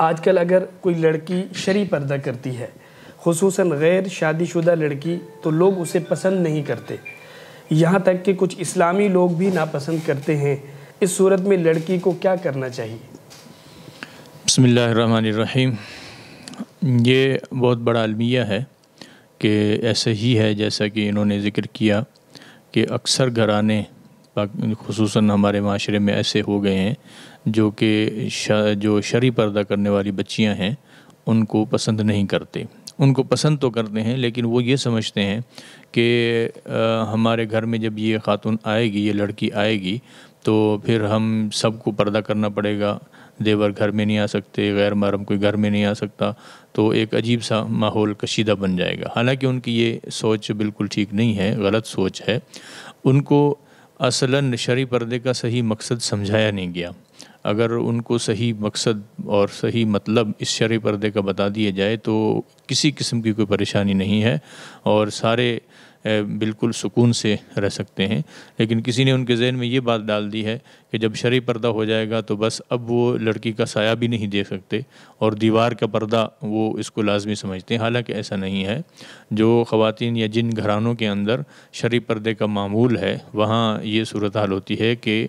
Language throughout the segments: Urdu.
آج کل اگر کوئی لڑکی شری پردہ کرتی ہے خصوصاً غیر شادی شدہ لڑکی تو لوگ اسے پسند نہیں کرتے یہاں تک کہ کچھ اسلامی لوگ بھی ناپسند کرتے ہیں اس صورت میں لڑکی کو کیا کرنا چاہیے بسم اللہ الرحمن الرحیم یہ بہت بڑا المیہ ہے کہ ایسے ہی ہے جیسا کہ انہوں نے ذکر کیا کہ اکثر گھرانے خصوصاً ہمارے معاشرے میں ایسے ہو گئے ہیں جو کہ جو شرح پردہ کرنے والی بچیاں ہیں ان کو پسند نہیں کرتے ان کو پسند تو کرتے ہیں لیکن وہ یہ سمجھتے ہیں کہ ہمارے گھر میں جب یہ خاتون آئے گی یہ لڑکی آئے گی تو پھر ہم سب کو پردہ کرنا پڑے گا دیور گھر میں نہیں آ سکتے غیر محرم کوئی گھر میں نہیں آ سکتا تو ایک عجیب سا ماحول کشیدہ بن جائے گا حالانکہ ان کی یہ سوچ بالکل ٹھیک نہیں ہے غلط سوچ ہے ان کو اصلاً شرح پردے کا صحیح مقصد سمجھایا نہیں گیا اگر ان کو صحیح مقصد اور صحیح مطلب اس شرعی پردے کا بتا دیا جائے تو کسی قسم کی کوئی پریشانی نہیں ہے اور سارے بالکل سکون سے رہ سکتے ہیں لیکن کسی نے ان کے ذہن میں یہ بات ڈال دی ہے کہ جب شرعی پردہ ہو جائے گا تو بس اب وہ لڑکی کا سایہ بھی نہیں دے سکتے اور دیوار کا پردہ وہ اس کو لازمی سمجھتے ہیں حالانکہ ایسا نہیں ہے جو خواتین یا جن گھرانوں کے اندر شرعی پردے کا معمول ہے وہاں یہ صورتحال ہوتی ہے کہ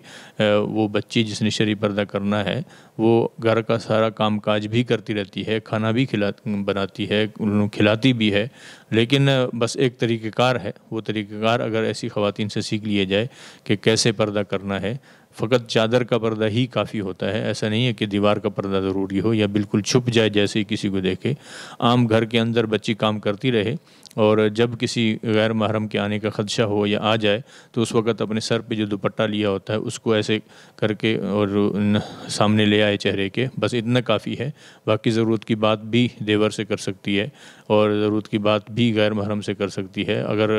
وہ بچی جس نے شرعی پردہ کرنا ہے وہ گھر کا سارا کام کاج بھی کرتی رہتی ہے کھانا بھی کھلا بناتی ہے کھلاتی بھی ہے لیکن بس ایک طریقہ کار ہے ہے وہ طریقہ کار اگر ایسی خواتین سے سیکھ لیے جائے کہ کیسے پردہ کرنا ہے فقط چادر کا پردہ ہی کافی ہوتا ہے ایسا نہیں ہے کہ دیوار کا پردہ ضروری ہو یا بالکل چھپ جائے جیسے ہی کسی کو دیکھے عام گھر کے اندر بچی کام کرتی رہے اور جب کسی غیر محرم کے آنے کا خدشہ ہو یا آ جائے تو اس وقت اپنے سر پہ جو دوپٹہ لیا ہوتا ہے اس کو ایسے کر کے اور سامنے لے آئے چہرے کے بس اتنا کافی ہے باقی ضرورت کی بات بھی دیور سے کر سکتی ہے اور ضرورت کی بات بھی غیر محرم سے کر سکتی ہے اگر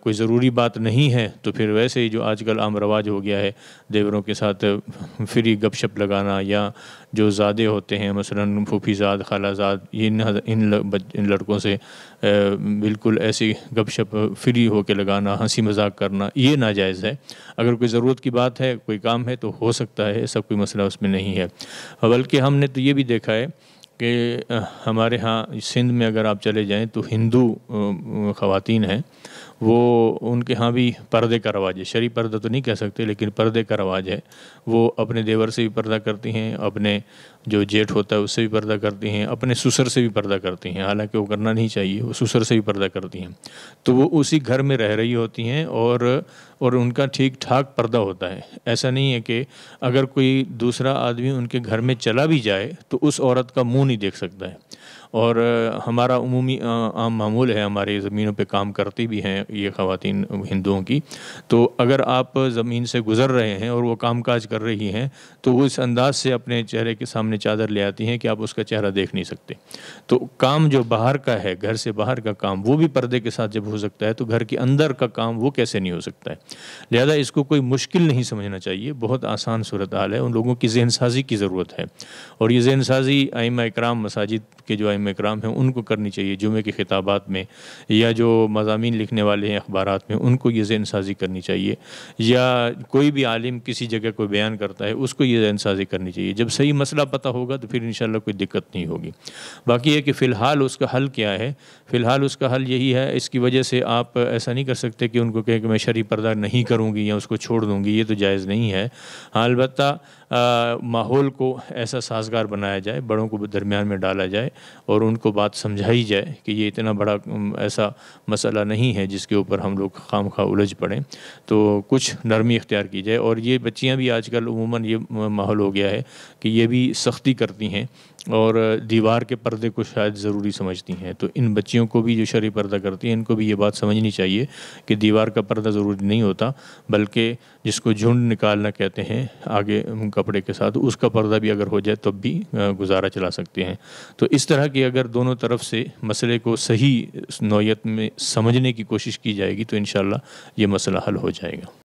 کوئی ضروری بات نہیں ہے تو پھر ویسے ہی جو آج کل عام رواج ہو گیا ہے دیوروں کے ساتھ فری گپ شپ لگانا یا جو زادے ہوتے ہیں مثلا پھوپھی زاد خالہ زاد یہ ان لڑکوں سے بالکل ایسی گپ شپ فری ہو کے لگانا ہنسی مذاق کرنا یہ ناجائز ہے اگر کوئی ضرورت کی بات ہے کوئی کام ہے تو ہو سکتا ہے سب کوئی مسئلہ اس میں نہیں ہے بلکہ ہم نے تو یہ بھی دیکھا ہے کہ ہمارے ہاں سندھ میں اگر آپ چلے جائیں تو ہندو خواتین ہیں وہ ان کے ہاں بھی پردے کا رواج ہے شریع پردہ تو نہیں کہہ سکتے لیکن پردے کا رواج ہے وہ اپنے دیور سے بھی پردہ کرتی ہیں اپنے جو جیٹھ ہوتا ہے اس سے بھی پردہ کرتی ہیں اپنے سسر سے بھی پردہ کرتی ہیں حالانکہ وہ کرنا نہیں چاہیے وہ سسر سے بھی پردہ کرتی ہیں تو وہ اسی گھر میں رہ رہی ہوتی ہیں اور اور ان کا ٹھیک ٹھاک پردہ ہوتا ہے ایسا نہیں ہے کہ اگر کوئی دوسرا آدمی ان کے گھر میں چلا بھی جائے تو اس عورت کا منہ نہیں دیکھ سکتا ہے اور ہمارا عمومی عام معمول ہے ہمارے زمینوں پہ کام کرتی بھی ہیں یہ خواتین ہندوؤں کی تو اگر آپ زمین سے گزر رہے ہیں اور وہ کام کاج کر رہی ہیں تو اس انداز سے اپنے چہرے کے سامنے چادر لے آتی ہیں کہ آپ اس کا چہرہ دیکھ نہیں سکتے تو کام جو باہر کا ہے گھر سے باہر کا کام وہ بھی پردے کے ساتھ جب ہو سکتا ہے تو گھر کے اندر کا کام وہ کیسے نہیں ہو سکتا ہے لہذا اس کو کوئی مشکل نہیں سمجھنا چاہیے بہت آسان صورت حال ہے ان لوگوں کی ذہن سازی کی ضرورت ہے اور یہ ذہن سازی آئمہ اکرام مساجد کے جو علماء ہیں ان کو کرنی چاہیے جمعے کی یا جو مضامین لکھنے والے ہیں اخبارات میں ان کو یہ ذہن سازی کرنی چاہیے یا کوئی بھی عالم کسی جگہ کوئی بیان کرتا ہے اس کو یہ ذہن سازی کرنی چاہیے جب صحیح مسئلہ پتہ ہوگا تو پھر انشاءاللہ کوئی دقت نہیں ہوگی باقی ہے کہ فی الحال اس کا حل کیا ہے فی الحال اس کا حل یہی ہے اس کی وجہ سے آپ ایسا نہیں کر سکتے کہ ان کو کہیں کہ میں شرف پردہ نہیں کروں گی یا اس کو چھوڑ دوں گی یہ تو جائز نہیں ہے البتہ ماحول کو ایسا سازگار بنایا جائے بڑوں کو درمیان میں ڈالا جائے اور ان کو بات سمجھائی جائے کہ یہ اتنا بڑا ایسا مسئلہ نہیں ہے جس کے اوپر ہم لوگ خام خواہ الجھ پڑیں تو کچھ نرمی اختیار کی جائے اور یہ بچیاں بھی آج کل عموماً یہ ماحول ہو گیا ہے کہ یہ بھی سختی کرتی ہیں اور دیوار کے پردے کو شاید ضروری سمجھتی ہیں تو ان بچیوں کو بھی جو شرح پردہ کرتی ہیں ان کو بھی یہ بات سمجھنی چاہیے کہ دیوار کا پردہ ضروری نہیں ہوتا بلکہ جس کو جھنڈ نکالنا کہتے ہیں آگے کپڑے کے ساتھ اس کا پردہ بھی اگر ہو جائے تب بھی گزارا چلا سکتے ہیں تو اس طرح کی اگر دونوں طرف سے مسئلے کو صحیح نوعیت میں سمجھنے کی کوشش کی جائے گی تو انشاءاللہ یہ مسئلہ حل ہو جائے گا